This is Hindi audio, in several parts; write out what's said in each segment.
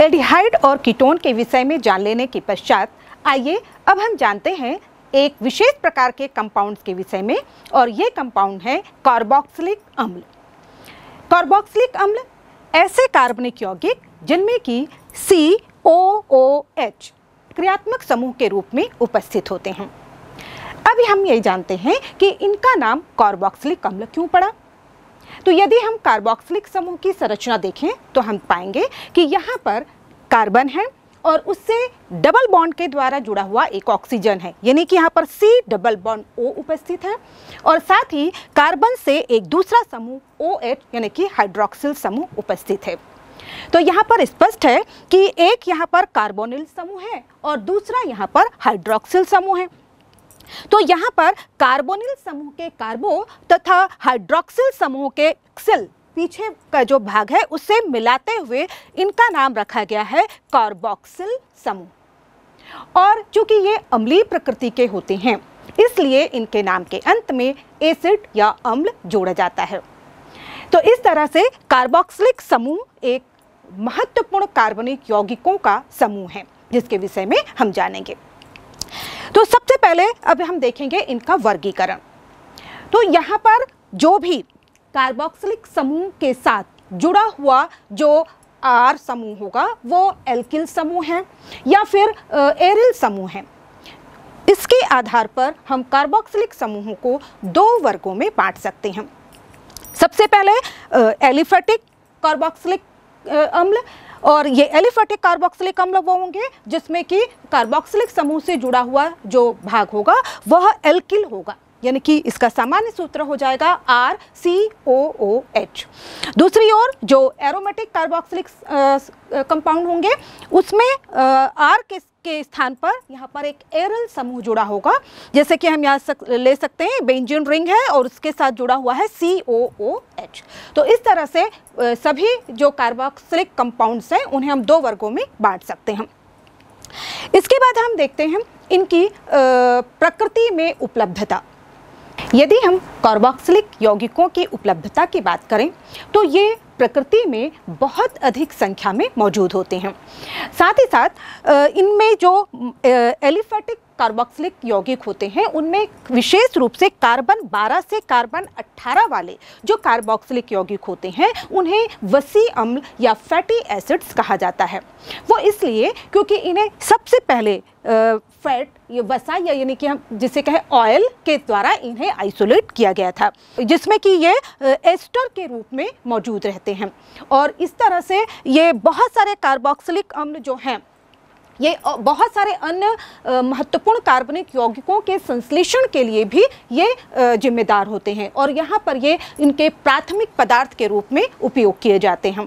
एल्डिहाइड और कीटोन के विषय में जान लेने के पश्चात आइए अब हम जानते हैं एक विशेष प्रकार के कंपाउंड्स के विषय में और ये कंपाउंड है कार्बोक्सिलिक अम्ल कार्बोक्सिलिक अम्ल ऐसे कार्बनिक यौगिक जिनमें कि सी ओ ओ एच क्रियात्मक समूह के रूप में उपस्थित होते हैं अभी हम ये जानते हैं कि इनका नाम कार्बोक्सिलिक अम्ल क्यों पड़ा तो यदि हम कार्बोक्सिलिक समूह की संरचना देखें तो हम पाएंगे कि यहाँ पर कार्बन है और उससे डबल बॉन्ड के द्वारा जुड़ा हुआ एक ऑक्सीजन है यानी कि यहाँ पर C डबल बॉन्ड O उपस्थित है और साथ ही कार्बन से एक दूसरा समूह OH यानी कि हाइड्रोक्सिल समूह उपस्थित है तो यहाँ पर स्पष्ट है कि एक यहाँ पर कार्बोनिल समूह है और दूसरा यहाँ पर हाइड्रोक्सिल समूह है तो यहाँ पर कार्बोनिल समूह के कार्बो तथा हाइड्रोक्सिल समूह के सिल पीछे का जो भाग है उसे मिलाते हुए इनका नाम रखा गया है कार्बोक्सिल समूह और चूंकि ये अम्लीय प्रकृति के होते हैं इसलिए इनके नाम के अंत में एसिड या अम्ल जोड़ा जाता है तो इस तरह से कार्बोक्सिलिक समूह एक महत्वपूर्ण कार्बनिक यौगिकों का समूह है जिसके विषय में हम जानेंगे तो सबसे पहले अब हम देखेंगे इनका वर्गीकरण तो यहाँ पर जो भी कार्बोक्सिलिक समूह के साथ जुड़ा हुआ जो आर समूह होगा वो एल्किल समूह है या फिर एरिल समूह है इसके आधार पर हम कार्बोक्सिलिक समूहों को दो वर्गों में बांट सकते हैं सबसे पहले एलिफेटिक कार्बोक्सिलिक अम्ल और ये एलिफेटिक कार्बोक्सिलिक अम्ल वो होंगे जिसमें कि कार्बोक्सिलिक समूह से जुड़ा हुआ जो भाग होगा वह एल्किल होगा यानी कि इसका सामान्य सूत्र हो जाएगा R C O O H दूसरी ओर जो एरोमेटिक कार्बोक्सिलिक कंपाउंड होंगे उसमें आर के के स्थान पर यहाँ पर एक एरल समूह जुड़ा होगा जैसे कि हम यहाँ सक, ले सकते हैं बेंजियन रिंग है और उसके साथ जुड़ा हुआ है सी ओ ओ एच तो इस तरह से सभी जो कार्बोक्सिलिक कंपाउंड्स हैं उन्हें हम दो वर्गों में बांट सकते हैं इसके बाद हम देखते हैं इनकी प्रकृति में उपलब्धता यदि हम कार्बोक्सिलिक यौगिकों की उपलब्धता की बात करें तो ये प्रकृति में बहुत अधिक संख्या में मौजूद होते हैं साथ ही साथ इनमें जो एलिफेटिक कार्बोक्सिलिक यौगिक होते हैं उनमें विशेष रूप से कार्बन 12 से कार्बन 18 वाले जो कार्बोक्सिलिक यौगिक होते हैं उन्हें वसी अम्ल या फैटी एसिड्स कहा जाता है वो इसलिए क्योंकि इन्हें सबसे पहले फैट ये वसा या यानी कि हम जिसे कहें ऑयल के द्वारा इन्हें आइसोलेट किया गया था जिसमें कि ये एस्टर के रूप में मौजूद रहते हैं और इस तरह से ये बहुत सारे कार्बोक्सिलिक अम्ल जो हैं ये बहुत सारे अन्य महत्वपूर्ण कार्बनिक यौगिकों के संश्लेषण के लिए भी ये जिम्मेदार होते हैं और यहाँ पर ये इनके प्राथमिक पदार्थ के रूप में उपयोग किए जाते हैं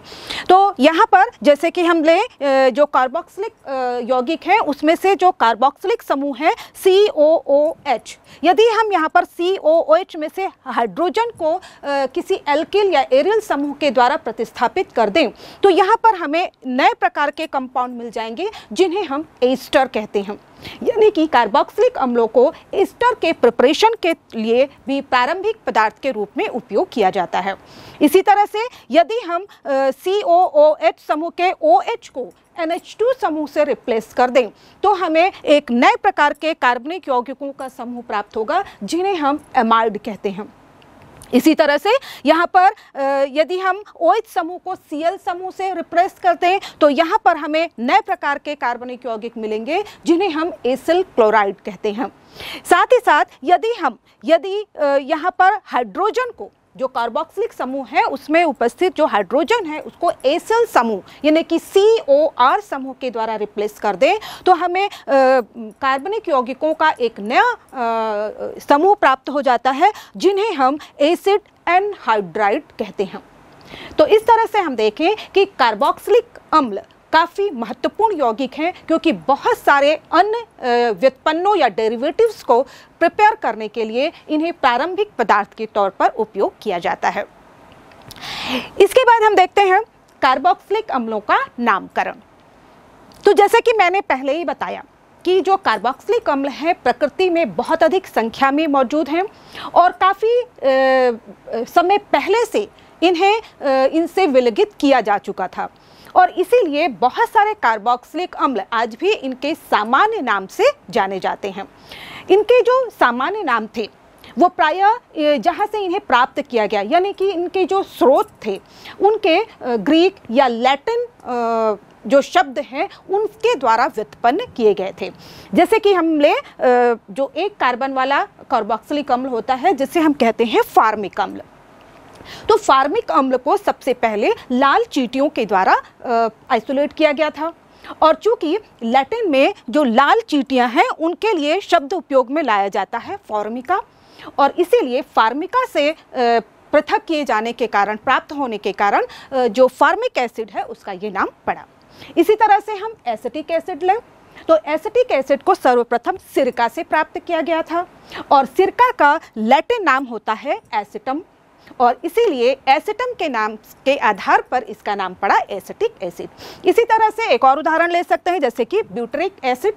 तो यहाँ पर जैसे कि हम लें जो कार्बोक्सिलिक यौगिक हैं उसमें से जो कार्बोक्सिलिक समूह है सी ओ ओ एच यदि हम यहाँ पर सी ओ ओ एच में से हाइड्रोजन को किसी एल्किल या एरियल समूह के द्वारा प्रतिस्थापित कर दें तो यहाँ पर हमें नए प्रकार के कंपाउंड मिल जाएंगे जिन्हें जिन्हें हम एस्टर कहते हैं यानी कि कार्बोक्सिलिक अम्लों को एस्टर के प्रिपरेशन के लिए भी प्रारंभिक पदार्थ के रूप में उपयोग किया जाता है इसी तरह से यदि हम सी ओ ओ एच समूह के ओ एच को एन एच टू समूह से रिप्लेस कर दें तो हमें एक नए प्रकार के कार्बनिक यौगिकों का समूह प्राप्त होगा जिन्हें हम एमाल्ड कहते हैं इसी तरह से यहाँ पर यदि हम ओएच समूह को सीएल समूह से रिप्रेस करते हैं तो यहाँ पर हमें नए प्रकार के कार्बनिक यौगिक मिलेंगे जिन्हें हम एसिल क्लोराइड कहते हैं साथ ही साथ यदि हम यदि यहाँ पर हाइड्रोजन को जो कार्बोक्सिलिक समूह है उसमें उपस्थित जो हाइड्रोजन है उसको एसल समूह यानी कि सी ओ आर समूह के द्वारा रिप्लेस कर दें तो हमें कार्बनिक यौगिकों का एक नया समूह प्राप्त हो जाता है जिन्हें हम एसिड एनहाइड्राइड कहते हैं तो इस तरह से हम देखें कि कार्बोक्सिलिक अम्ल काफ़ी महत्वपूर्ण यौगिक हैं क्योंकि बहुत सारे अन्य व्युत्पन्नों या डेरिवेटिव्स को प्रिपेयर करने के लिए इन्हें प्रारंभिक पदार्थ के तौर पर उपयोग किया जाता है इसके बाद हम देखते हैं कार्बोक्सिलिक अम्लों का नामकरण तो जैसे कि मैंने पहले ही बताया कि जो कार्बोक्सिलिक अम्ल हैं प्रकृति में बहुत अधिक संख्या में मौजूद हैं और काफ़ी समय पहले से इन्हें इनसे विलगित किया जा चुका था और इसीलिए बहुत सारे कार्बोक्सिलिक अम्ल आज भी इनके सामान्य नाम से जाने जाते हैं इनके जो सामान्य नाम थे वो प्रायः जहाँ से इन्हें प्राप्त किया गया यानी कि इनके जो स्रोत थे उनके ग्रीक या लैटिन जो शब्द हैं उनके द्वारा व्युत्पन्न किए गए थे जैसे कि हम ले जो एक कार्बन वाला कार्बोक्सिलिक अम्ल होता है जिसे हम कहते हैं फार्मिक अम्ल तो फार्मिक अम्ल को सबसे पहले लाल चीटियों के द्वारा आइसोलेट किया गया था और चूंकि लैटिन में जो लाल चीटियां हैं उनके लिए शब्द उपयोग में लाया जाता है फॉर्मिका और इसीलिए फार्मिका से पृथक किए जाने के कारण प्राप्त होने के कारण जो फार्मिक एसिड है उसका ये नाम पड़ा इसी तरह से हम एसिटिक एसिड लें तो एसिटिक एसिड को सर्वप्रथम सिरका से प्राप्त किया गया था और सिरका का लैटिन नाम होता है एसिटम और इसीलिए एसिटम के नाम के आधार पर इसका नाम पड़ा एसिटिक एसिड इसी तरह से एक और उदाहरण ले सकते हैं जैसे कि ब्यूटरिक एसिड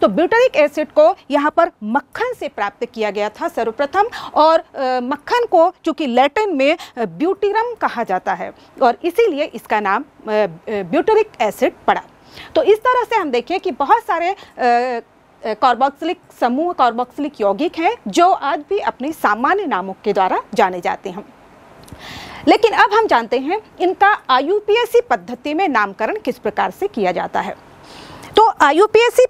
तो ब्यूटरिक एसिड को यहाँ पर मक्खन से प्राप्त किया गया था सर्वप्रथम और मक्खन को चूंकि लैटिन में ब्यूटीरम कहा जाता है और इसीलिए इसका नाम ब्यूटरिक एसिड पड़ा तो इस तरह से हम देखें कि बहुत सारे आ, कार्बोक्सिलिक समूह कार्बोक्सिलिक यौगिक हैं जो आज भी अपने सामान्य नामों के द्वारा जाने जाते हैं लेकिन अब हम जानते हैं इनका आई पद्धति में नामकरण किस प्रकार से किया जाता है तो आई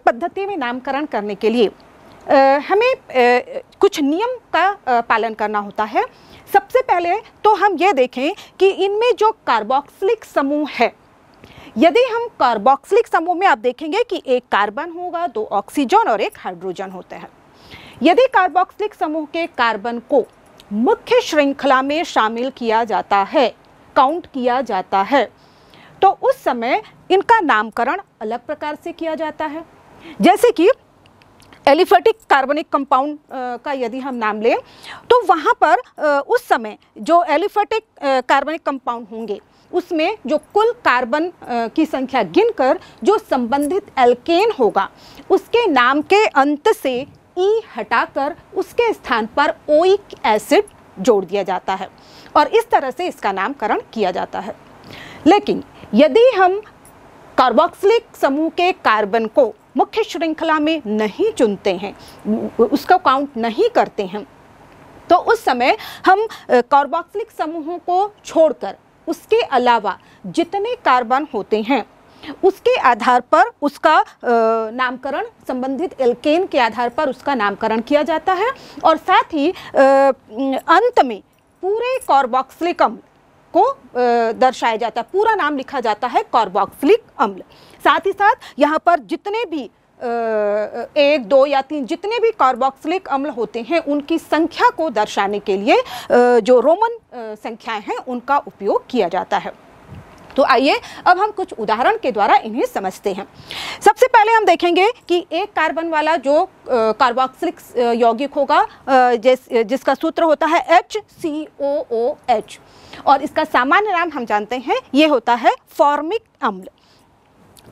पद्धति में नामकरण करने के लिए आ, हमें आ, कुछ नियम का आ, पालन करना होता है सबसे पहले तो हम ये देखें कि इनमें जो कार्बोक्सिलिक समूह है यदि हम कार्बोक्सिलिक समूह में आप देखेंगे कि एक कार्बन होगा दो ऑक्सीजन और एक हाइड्रोजन होते हैं यदि कार्बोक्सिलिक समूह के कार्बन को मुख्य श्रृंखला में शामिल किया जाता है काउंट किया जाता है तो उस समय इनका नामकरण अलग प्रकार से किया जाता है जैसे कि एलिफेटिक कार्बनिक कंपाउंड का यदि हम नाम लें तो वहाँ पर उस समय जो एलिफेटिक कार्बनिक कंपाउंड होंगे उसमें जो कुल कार्बन की संख्या गिनकर जो संबंधित एल्केन होगा उसके नाम के अंत से ई e हटाकर उसके स्थान पर ओइक एसिड जोड़ दिया जाता है और इस तरह से इसका नामकरण किया जाता है लेकिन यदि हम कार्बोक्सिलिक समूह के कार्बन को मुख्य श्रृंखला में नहीं चुनते हैं उसका काउंट नहीं करते हैं तो उस समय हम कार्बोक्सिलिक समूहों को छोड़कर उसके अलावा जितने कार्बन होते हैं उसके आधार पर उसका नामकरण संबंधित एल्केन के आधार पर उसका नामकरण किया जाता है और साथ ही अंत में पूरे कॉर्बॉक्सलिक अम्ल को दर्शाया जाता है पूरा नाम लिखा जाता है कॉर्बॉक्सलिक अम्ल साथ ही साथ यहाँ पर जितने भी एक दो या तीन जितने भी कार्बोक्सिलिक अम्ल होते हैं उनकी संख्या को दर्शाने के लिए जो रोमन संख्याएं हैं उनका उपयोग किया जाता है तो आइए अब हम कुछ उदाहरण के द्वारा इन्हें समझते हैं सबसे पहले हम देखेंगे कि एक कार्बन वाला जो कार्बोक्सिलिक यौगिक होगा जिस जिसका सूत्र होता है H C O O H और इसका सामान्य नाम हम जानते हैं ये होता है फॉर्मिक अम्ल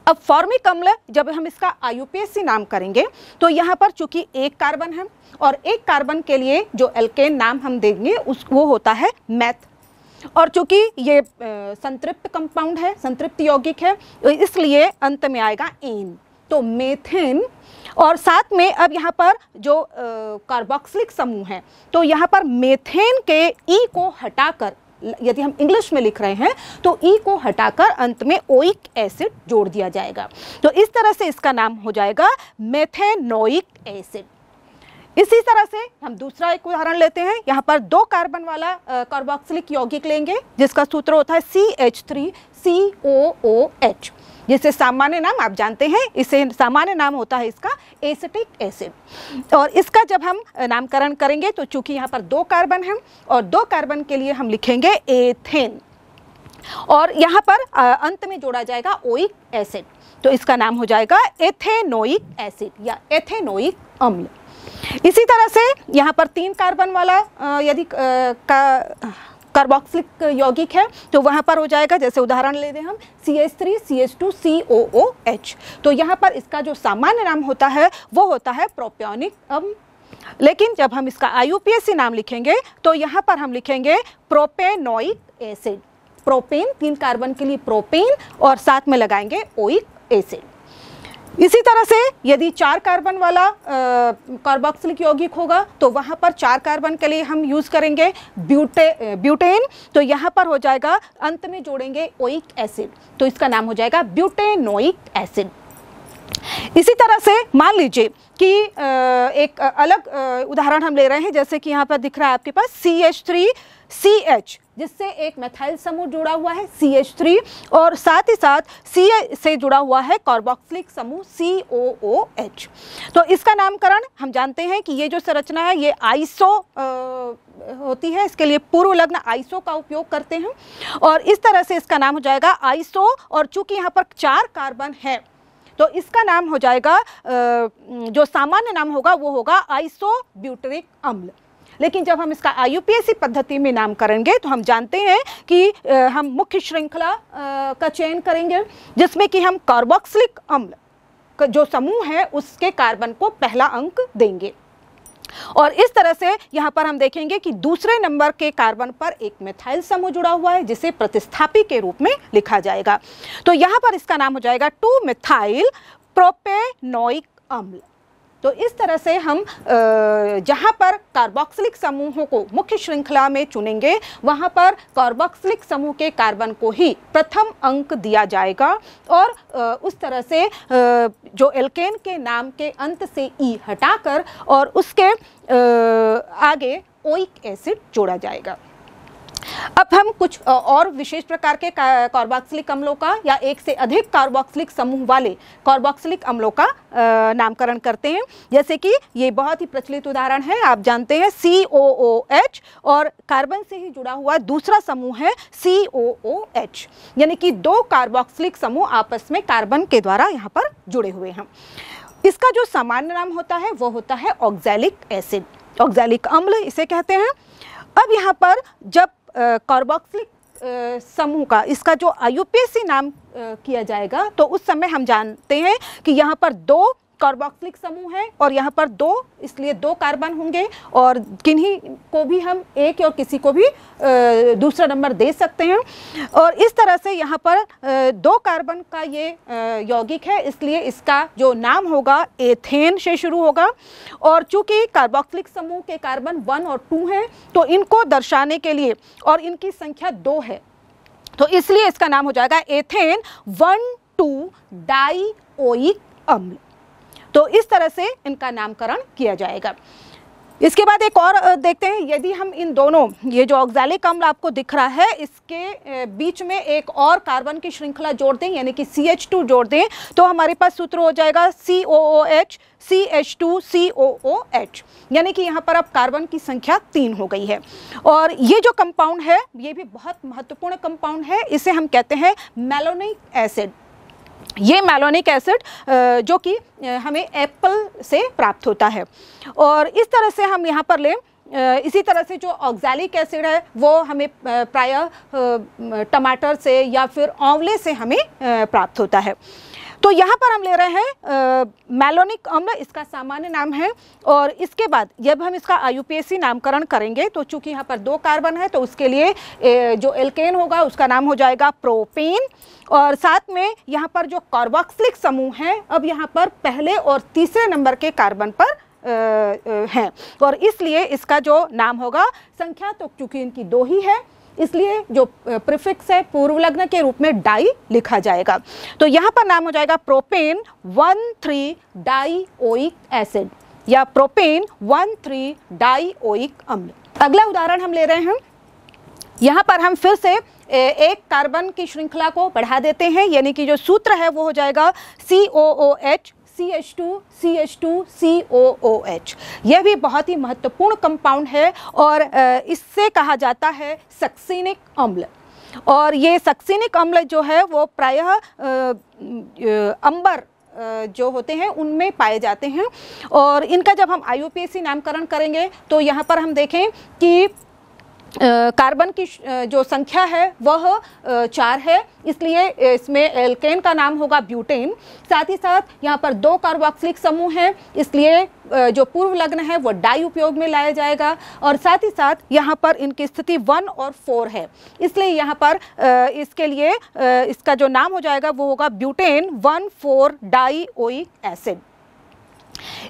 अब फॉर्मिक अम्ल जब हम इसका आई नाम करेंगे तो यहाँ पर चूंकि एक कार्बन है और एक कार्बन के लिए जो एल्केन नाम हम देंगे उस वो होता है मैथ और चूंकि ये संतृप्त कंपाउंड है संतृप्त यौगिक है तो इसलिए अंत में आएगा एन तो मेथेन और साथ में अब यहाँ पर जो कार्बोक्सिलिक समूह है तो यहाँ पर मेथेन के ई e को हटाकर यदि हम इंग्लिश में लिख रहे हैं तो ई को हटाकर अंत में ओइक एसिड जोड़ दिया जाएगा तो इस तरह से इसका नाम हो जाएगा मेथेनोइक एसिड इसी तरह से हम दूसरा एक उदाहरण लेते हैं यहाँ पर दो कार्बन वाला कार्बोक्सिलिक यौगिक लेंगे जिसका सूत्र होता है C H three C O O H जिसे सामान्य नाम आप जानते हैं इसे सामान्य नाम होता है इसका एसिटिक एसिड और इसका जब हम नामकरण करेंगे तो चूंकि यहाँ पर दो कार्बन हैं और दो कार्बन के लिए हम लिखेंगे एथेन और यहाँ पर अंत में जोड़ा जाएगा ओइक एसिड तो इसका नाम हो जाएगा एथेनोइक एसिड या एथेनोइक अम्ल इसी तरह से यहाँ पर तीन कार्बन वाला यदि का कार्बोक्सिलिक यौगिक है तो वहाँ पर हो जाएगा जैसे उदाहरण ले दें हम C S three C S two C O O H तो यहाँ पर इसका जो सामान्य नाम होता है वो होता है प्रोपियोनिक लेकिन जब हम इसका आई नाम लिखेंगे तो यहाँ पर हम लिखेंगे प्रोपेनोइक एसिड प्रोपेन तीन कार्बन के लिए प्रोपेन और साथ में लगाएंगे ओइक एसिड इसी तरह से यदि चार कार्बन वाला कार्बोक्सिलिक यौगिक होगा तो वहाँ पर चार कार्बन के लिए हम यूज़ करेंगे ब्यूटे ब्यूटेन तो यहाँ पर हो जाएगा अंत में जोड़ेंगे ओइक एसिड तो इसका नाम हो जाएगा ब्यूटेनोइक एसिड इसी तरह से मान लीजिए कि एक अलग उदाहरण हम ले रहे हैं जैसे कि यहाँ पर दिख रहा है आपके पास C H three C H जिससे एक मेथाइल समूह जुड़ा हुआ है सी एच थ्री और साथ ही साथ सी से जुड़ा हुआ है कार्बोक्सिलिक समूह सी ओ ओ एच तो इसका नामकरण हम जानते हैं कि ये जो संरचना है ये आइसो आ, होती है इसके लिए पूर्व लग्न आइसो का उपयोग करते हैं और इस तरह से इसका नाम हो जाएगा आइसो और चूंकि यहाँ पर चार कार्बन है तो इसका नाम हो जाएगा जो सामान्य नाम होगा वो होगा आइसो ब्यूटरिक अम्ल लेकिन जब हम इसका आई पद्धति में नाम करेंगे तो हम जानते हैं कि हम मुख्य श्रृंखला का चयन करेंगे जिसमें कि हम कार्बोक्सिलिक अम्ल जो समूह है उसके कार्बन को पहला अंक देंगे और इस तरह से यहाँ पर हम देखेंगे कि दूसरे नंबर के कार्बन पर एक मिथाइल समूह जुड़ा हुआ है जिसे प्रतिस्थापी के रूप में लिखा जाएगा तो यहाँ पर इसका नाम हो जाएगा टू मिथाइल प्रोपेनोइक अम्ल तो इस तरह से हम जहाँ पर कार्बोक्सिलिक समूहों को मुख्य श्रृंखला में चुनेंगे वहाँ पर कार्बोक्सिलिक समूह के कार्बन को ही प्रथम अंक दिया जाएगा और उस तरह से जो एल्केन के नाम के अंत से ई e हटाकर और उसके आगे ओइक एसिड जोड़ा जाएगा अब हम कुछ और विशेष प्रकार के कार्बोक्सिलिक अम्लों का या एक से अधिक कार्बोक्सिलिक समूह वाले कार्बोक्सिलिक अम्लों का नामकरण करते हैं जैसे कि ये बहुत ही प्रचलित उदाहरण है आप जानते हैं सी ओ ओ एच और कार्बन से ही जुड़ा हुआ दूसरा समूह है सी ओ ओ एच यानी कि दो कार्बोक्सिलिक समूह आपस में कार्बन के द्वारा यहाँ पर जुड़े हुए हैं इसका जो सामान्य नाम होता है वो होता है ऑक्जैलिक एसिड ऑक्जैलिक अम्ल इसे कहते हैं अब यहाँ पर जब कार्बोक्सिलिक समूह का इसका जो आई नाम किया जाएगा तो उस समय हम जानते हैं कि यहाँ पर दो कार्बोक्सिलिक समूह है और यहाँ पर दो इसलिए दो कार्बन होंगे और किन्हीं को भी हम एक और किसी को भी दूसरा नंबर दे सकते हैं और इस तरह से यहाँ पर दो कार्बन का ये यौगिक है इसलिए इसका जो नाम होगा एथेन से शुरू होगा और चूँकि कार्बोक्सिलिक समूह के कार्बन वन और टू हैं तो इनको दर्शाने के लिए और इनकी संख्या दो है तो इसलिए इसका नाम हो जाएगा एथेन वन टू डाई अम्ल तो इस तरह से इनका नामकरण किया जाएगा इसके बाद एक और देखते हैं यदि हम इन दोनों ये जो ऑक्जालिक अम्ल आपको दिख रहा है इसके बीच में एक और कार्बन की श्रृंखला जोड़ दें यानी कि सी एच टू जोड़ दें तो हमारे पास सूत्र हो जाएगा C O O H C H two C O O H यानी कि यहाँ पर अब कार्बन की संख्या तीन हो गई है और ये जो कंपाउंड है ये भी बहुत महत्वपूर्ण कंपाउंड है इसे हम कहते हैं मेलोनिक एसिड ये मेलोनिक एसिड जो कि हमें एप्पल से प्राप्त होता है और इस तरह से हम यहाँ पर लें इसी तरह से जो ऑक्जैलिक एसिड है वो हमें प्रायः टमाटर से या फिर आंवले से हमें प्राप्त होता है तो यहाँ पर हम ले रहे हैं मेलोनिक अम्ल इसका सामान्य नाम है और इसके बाद जब हम इसका आयु नामकरण करेंगे तो चूंकि यहाँ पर दो कार्बन है तो उसके लिए ए, जो एल्केन होगा उसका नाम हो जाएगा प्रोपेन और साथ में यहाँ पर जो कार्बोक्सिलिक समूह है अब यहाँ पर पहले और तीसरे नंबर के कार्बन पर हैं और इसलिए इसका जो नाम होगा संख्या तो चूँकि इनकी दो ही है इसलिए जो प्रिफिक्स है पूर्व लग्न के रूप में डाई लिखा जाएगा तो यहाँ पर नाम हो जाएगा propane one three dioic acid या propane one three dioic अम्ल अगला उदाहरण हम ले रहे हैं यहाँ पर हम फिर से एक कार्बन की श्रृंखला को बढ़ा देते हैं यानी कि जो सूत्र है वो हो जाएगा C O O H C H two C H two C O O H यह भी बहुत ही महत्वपूर्ण कंपाउंड है और इससे कहा जाता है सक्सीनिक अम्ल और ये सक्सीनिक अम्ल जो है वो प्रायः अंबर जो होते हैं उनमें पाए जाते हैं और इनका जब हम आई नामकरण करेंगे तो यहाँ पर हम देखें कि कार्बन की जो संख्या है वह चार है इसलिए इसमें एल्केन का नाम होगा ब्यूटेन साथ ही साथ यहाँ पर दो कार्बोक्सिलिक समूह हैं इसलिए जो पूर्व लग्न है वह डाई उपयोग में लाया जाएगा और साथ ही साथ यहाँ पर इनकी स्थिति वन और फोर है इसलिए यहाँ पर इसके लिए इसका जो नाम हो जाएगा वो होगा butane one four dioic acid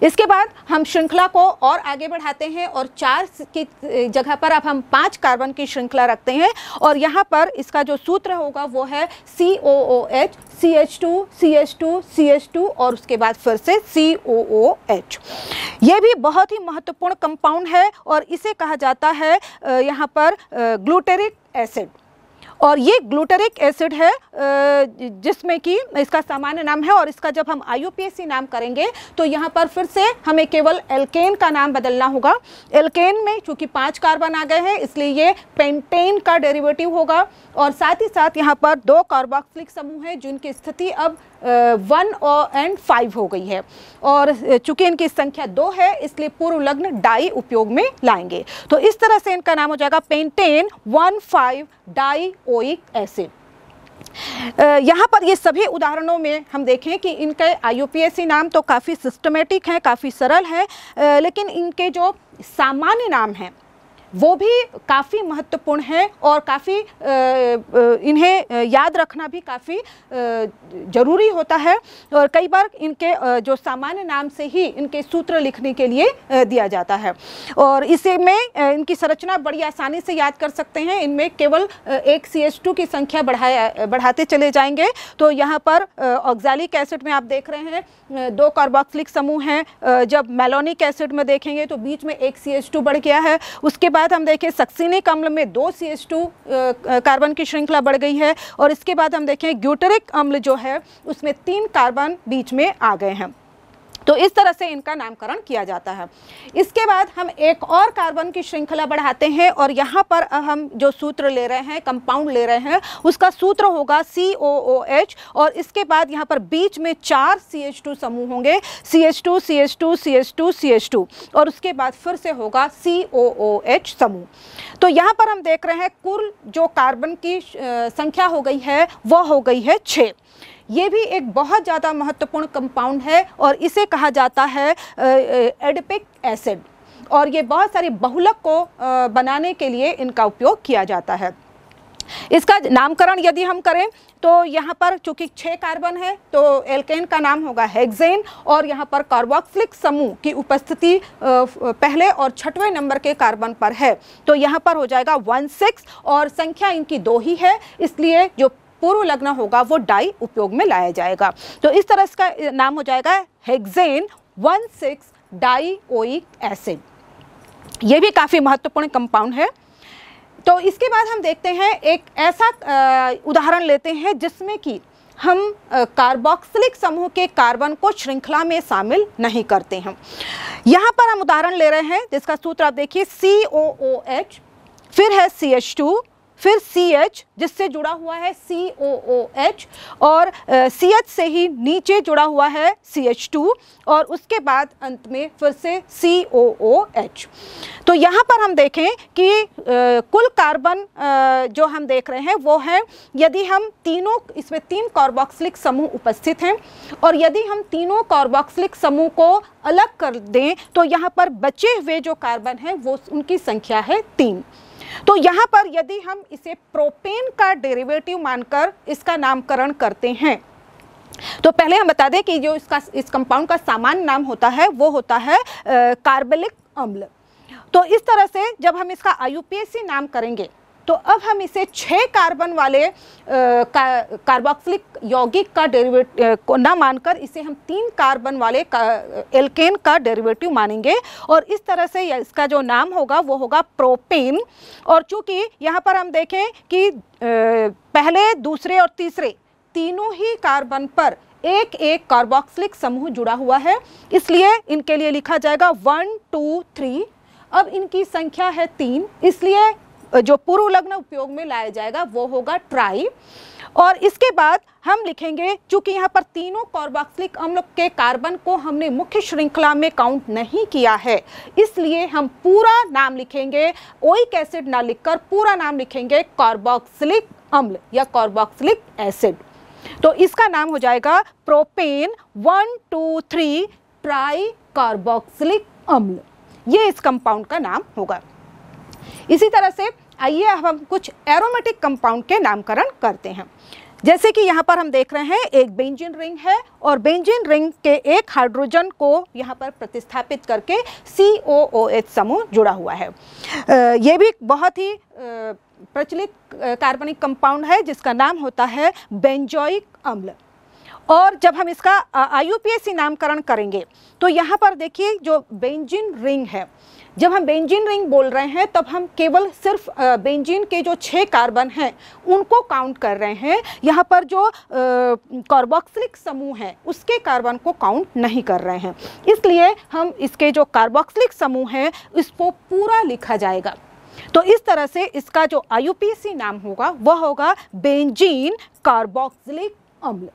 इसके बाद हम श्रृंखला को और आगे बढ़ाते हैं और चार की जगह पर अब हम पांच कार्बन की श्रृंखला रखते हैं और यहाँ पर इसका जो सूत्र होगा वो है C O O H C H two C H two C H two और उसके बाद फिर से सी ओ ओ एच ये भी बहुत ही महत्वपूर्ण कंपाउंड है और इसे कहा जाता है यहाँ पर ग्लूटेरिक एसिड और ये ग्लूटरिक एसिड है जिसमें कि इसका सामान्य नाम है और इसका जब हम आई नाम करेंगे तो यहाँ पर फिर से हमें केवल एल्केन का नाम बदलना होगा एल्केन में चूंकि पाँच कार्बन आ गए हैं इसलिए ये पेंटेन का डेरिवेटिव होगा और साथ ही साथ यहाँ पर दो कार्बोक्सिलिक समूह हैं जिनकी स्थिति अब वन और एंड फाइव हो गई है और चूँकि इनकी संख्या दो है इसलिए पूर्व लग्न डाई उपयोग में लाएंगे तो इस तरह से इनका नाम हो जाएगा pentane one five dioic acid यहाँ पर ये सभी उदाहरणों में हम देखें कि इनके आई नाम तो काफ़ी सिस्टमेटिक हैं काफ़ी सरल है लेकिन इनके जो सामान्य नाम हैं वो भी काफ़ी महत्वपूर्ण हैं और काफ़ी इन्हें याद रखना भी काफ़ी ज़रूरी होता है और कई बार इनके जो सामान्य नाम से ही इनके सूत्र लिखने के लिए दिया जाता है और इसे में इनकी संरचना बड़ी आसानी से याद कर सकते हैं इनमें केवल एक सी एस टू की संख्या बढ़ाया बढ़ाते चले जाएंगे तो यहाँ पर ऑक्जालिक एसिड में आप देख रहे हैं दो कार्बोक्सिलिक समूह हैं जब मेलोनिक एसिड में देखेंगे तो बीच में एक सी एस टू बढ़ गया है उसके बाद हम देखें सक्सीनिक अम्ल में दो सी एस टू कार्बन की श्रृंखला बढ़ गई है और इसके बाद हम देखें ग्यूटरिक अम्ल जो है उसमें तीन कार्बन बीच में आ गए हैं तो इस तरह से इनका नामकरण किया जाता है इसके बाद हम एक और कार्बन की श्रृंखला बढ़ाते हैं और यहाँ पर हम जो सूत्र ले रहे हैं कंपाउंड ले रहे हैं उसका सूत्र होगा सी ओ ओ एच और इसके बाद यहाँ पर बीच में चार सी एच टू समूह होंगे C H two C H two C H two C H two और उसके बाद फिर से होगा सी ओ ओ एच समूह तो यहाँ पर हम देख रहे हैं कुल जो कार्बन की संख्या हो गई है वह हो गई है छः ये भी एक बहुत ज़्यादा महत्वपूर्ण कंपाउंड है और इसे कहा जाता है एडपिक एसिड और ये बहुत सारे बहुलक को बनाने के लिए इनका उपयोग किया जाता है इसका नामकरण यदि हम करें तो यहाँ पर चूंकि छः कार्बन है तो एल्केन का नाम होगा हेक्सेन और यहाँ पर कार्बोक्सिलिक समूह की उपस्थिति पहले और छठवें नंबर के कार्बन पर है तो यहाँ पर हो जाएगा वन सिक्स और संख्या इनकी दो ही है इसलिए जो पूर्व लग्न होगा वो डाई उपयोग में लाया जाएगा तो इस तरह इसका नाम हो जाएगा hexane one six dioic acid ये भी काफ़ी महत्वपूर्ण कंपाउंड है तो इसके बाद हम देखते हैं एक ऐसा उदाहरण लेते हैं जिसमें कि हम कार्बोक्सिलिक समूह के कार्बन को श्रृंखला में शामिल नहीं करते हैं यहाँ पर हम उदाहरण ले रहे हैं जिसका सूत्र आप देखिए सी ओ ओ एच फिर है सी एच टू फिर सी एच जिससे जुड़ा हुआ है सी ओ ओ एच और सी एच से ही नीचे जुड़ा हुआ है सी एच टू और उसके बाद अंत में फिर से सी ओ ओ एच तो यहाँ पर हम देखें कि आ, कुल कार्बन आ, जो हम देख रहे हैं वो है यदि हम तीनों इसमें तीन कार्बोक्सिलिक समूह उपस्थित हैं और यदि हम तीनों कार्बोक्सिलिक समूह को अलग कर दें तो यहाँ पर बचे हुए जो कार्बन हैं वो उनकी संख्या है तीन तो यहाँ पर यदि हम इसे प्रोपेन का डेरिवेटिव मानकर इसका नामकरण करते हैं तो पहले हम बता दें कि जो इसका इस कंपाउंड का सामान्य नाम होता है वो होता है कार्बलिक अम्ल तो इस तरह से जब हम इसका आई नाम करेंगे तो अब हम इसे छः कार्बन वाले का, कार्बोक्सिलिक यौगिक का डेरिवेट को ना मानकर इसे हम तीन कार्बन वाले का, एल्केन का डेरिवेटिव मानेंगे और इस तरह से इसका जो नाम होगा वो होगा प्रोपेन और चूँकि यहाँ पर हम देखें कि पहले दूसरे और तीसरे तीनों ही कार्बन पर एक एक कार्बोक्सिलिक समूह जुड़ा हुआ है इसलिए इनके लिए लिखा जाएगा वन टू थ्री अब इनकी संख्या है तीन इसलिए जो पूर्व लग्न उपयोग में लाया जाएगा वो होगा ट्राई और इसके बाद हम लिखेंगे चूंकि यहाँ पर तीनों कार्बोक्सिलिक अम्ल के कार्बन को हमने मुख्य श्रृंखला में काउंट नहीं किया है इसलिए हम पूरा नाम लिखेंगे ओइक एसिड ना लिखकर पूरा नाम लिखेंगे कार्बोक्सिलिक अम्ल या कार्बोक्सिलिक एसिड तो इसका नाम हो जाएगा propane one two three tricarboxylic अम्ल ये इस कंपाउंड का नाम होगा इसी तरह से आइए अब हम कुछ एरोमेटिक कंपाउंड के नामकरण करते हैं जैसे कि यहाँ पर हम देख रहे हैं एक बेंजिन रिंग है और बेंजिन रिंग के एक हाइड्रोजन को यहाँ पर प्रतिस्थापित करके सी ओ ओ एच समूह जुड़ा हुआ है ये भी बहुत ही प्रचलित कार्बनिक कंपाउंड है जिसका नाम होता है बेंजोइक अम्ल और जब हम इसका आई नामकरण करेंगे तो यहाँ पर देखिए जो बेंजिन रिंग है जब हम बेंजीन रिंग बोल रहे हैं तब हम केवल सिर्फ बेंजीन के जो छः कार्बन हैं उनको काउंट कर रहे हैं यहाँ पर जो कार्बोक्सिलिक समूह है उसके कार्बन को काउंट नहीं कर रहे हैं इसलिए हम इसके जो कार्बोक्सिलिक समूह है इसको पूरा लिखा जाएगा तो इस तरह से इसका जो आई नाम होगा वह होगा बेंजीन कार्बोक्सिलिक अम्ल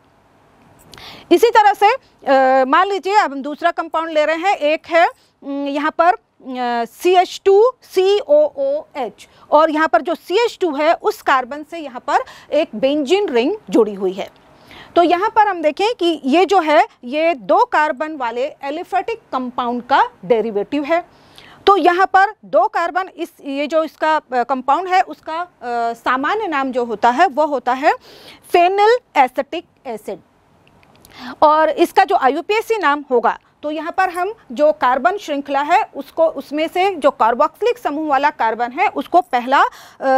इसी तरह से मान लीजिए अब हम दूसरा कंपाउंड ले रहे हैं एक है यहाँ पर C H two C O O H और यहाँ पर जो सी एच टू है उस कार्बन से यहाँ पर एक बेंजिन रिंग जुड़ी हुई है तो यहाँ पर हम देखें कि ये जो है ये दो कार्बन वाले एलिफेटिक कंपाउंड का डेरिवेटिव है तो यहाँ पर दो कार्बन इस ये जो इसका कंपाउंड है उसका सामान्य नाम जो होता है वो होता है फेनल एसिटिक एसिड और इसका जो आई नाम होगा तो यहाँ पर हम जो कार्बन श्रृंखला है उसको उसमें से जो कार्बोक्सिलिक समूह वाला कार्बन है उसको पहला आ,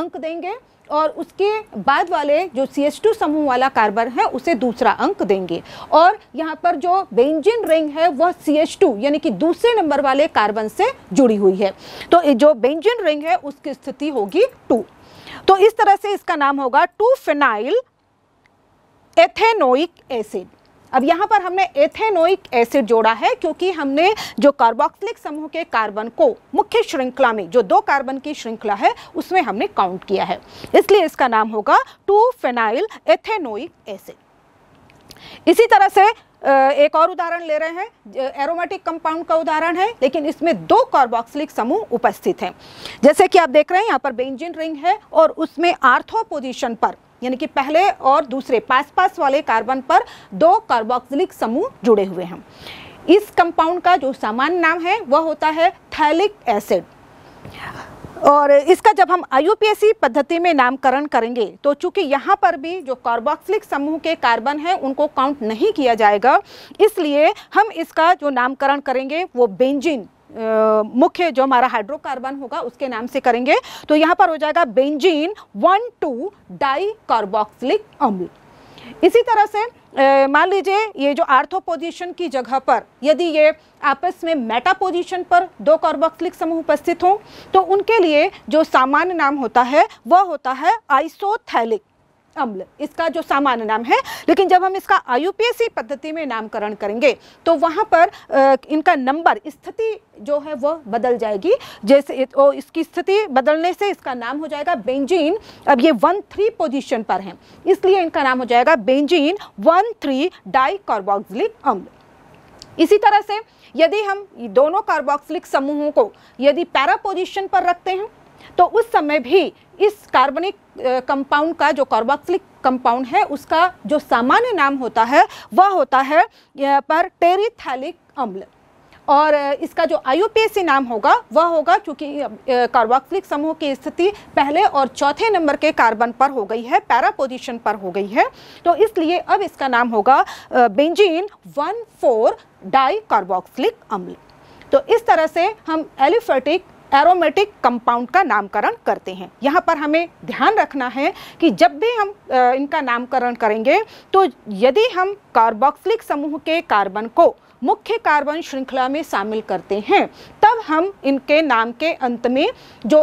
अंक देंगे और उसके बाद वाले जो सी एस टू समूह वाला कार्बन है उसे दूसरा अंक देंगे और यहाँ पर जो बेंजिन रिंग है वह सी एस टू यानी कि दूसरे नंबर वाले कार्बन से जुड़ी हुई है तो जो बेंजिन रिंग है उसकी स्थिति होगी टू तो इस तरह से इसका नाम होगा टू फिनाइल एथेनोइक एसिड अब यहाँ पर हमने एथेनोइक एसिड जोड़ा है क्योंकि हमने जो कार्बोक्सिलिक समूह के कार्बन को मुख्य श्रृंखला में जो दो कार्बन की श्रृंखला है उसमें हमने काउंट किया है इसलिए इसका नाम होगा टू फेनाइल एथेनोइक एसिड इसी तरह से एक और उदाहरण ले रहे हैं एरोमेटिक कंपाउंड का उदाहरण है लेकिन इसमें दो कार्बोक्सिलिक समूह उपस्थित हैं जैसे कि आप देख रहे हैं यहाँ पर बेंजिन रिंग है और उसमें आर्थो पोजीशन पर यानी कि पहले और दूसरे पास पास वाले कार्बन पर दो कार्बोक्सिलिक समूह जुड़े हुए हैं इस कंपाउंड का जो सामान्य नाम है वह होता है थैलिक एसिड और इसका जब हम आईयूपीएसी पद्धति में नामकरण करेंगे तो चूंकि यहाँ पर भी जो कार्बोक्सिलिक समूह के कार्बन हैं उनको काउंट नहीं किया जाएगा इसलिए हम इसका जो नामकरण करेंगे वो बेंजिन मुख्य जो हमारा हाइड्रोकार्बन होगा उसके नाम से करेंगे तो यहाँ पर हो जाएगा benzene one two dicarboxylic अम्ल इसी तरह से मान लीजिए ये जो आर्थो पोजिशन की जगह पर यदि ये आपस में मेटा पोजिशन पर दो कार्बोक्सलिक समूह उपस्थित हों तो उनके लिए जो सामान्य नाम होता है वह होता है आइसोथैलिक अम्ल इसका जो सामान्य नाम है लेकिन जब हम इसका आयुपीएसी पद्धति में नामकरण करेंगे तो वहाँ पर इनका नंबर स्थिति जो है वह बदल जाएगी जैसे ओ, इसकी स्थिति बदलने से इसका नाम हो जाएगा बेंजीन अब ये वन थ्री पोजिशन पर है इसलिए इनका नाम हो जाएगा बेंजीन वन थ्री डाई अम्ल इसी तरह से यदि हम दोनों कार्बोक्सिलिक समूहों को यदि पैरा पोजिशन पर रखते हैं तो उस समय भी इस कार्बनिक कंपाउंड का जो कार्बोक्सिलिक कंपाउंड है उसका जो सामान्य नाम होता है वह होता है पर टेरिथैलिक अम्ल और इसका जो आयु नाम होगा वह होगा क्योंकि कार्बोक्सिलिक समूह की स्थिति पहले और चौथे नंबर के कार्बन पर हो गई है पैरा पोजिशन पर हो गई है तो इसलिए अब इसका नाम होगा benzene one four dicarboxylic अम्ल तो इस तरह से हम एलिफेटिक एरोमेटिक कंपाउंड का नामकरण करते हैं यहाँ पर हमें ध्यान रखना है कि जब भी हम इनका नामकरण करेंगे तो यदि हम कार्बोक्सिलिक समूह के कार्बन को मुख्य कार्बन श्रृंखला में शामिल करते हैं तब हम इनके नाम के अंत में जो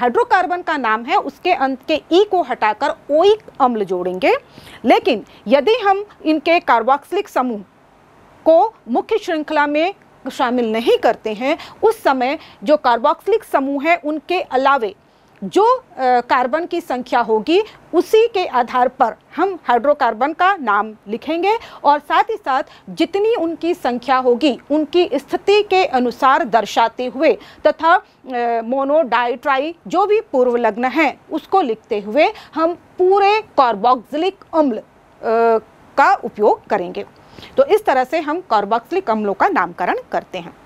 हाइड्रोकार्बन का नाम है उसके अंत के ई e को हटाकर ओई e अम्ल जोड़ेंगे लेकिन यदि हम इनके कार्बोक्सिलिक समूह को मुख्य श्रृंखला में शामिल नहीं करते हैं उस समय जो कार्बोक्सिलिक समूह हैं उनके अलावे जो कार्बन की संख्या होगी उसी के आधार पर हम हाइड्रोकार्बन का नाम लिखेंगे और साथ ही साथ जितनी उनकी संख्या होगी उनकी स्थिति के अनुसार दर्शाते हुए तथा मोनोडाइट्राई जो भी पूर्व लग्न है उसको लिखते हुए हम पूरे कार्बोक्सिलिक अम्ल का उपयोग करेंगे तो इस तरह से हम कार्बोक्सिलिक अम्लों का नामकरण करते हैं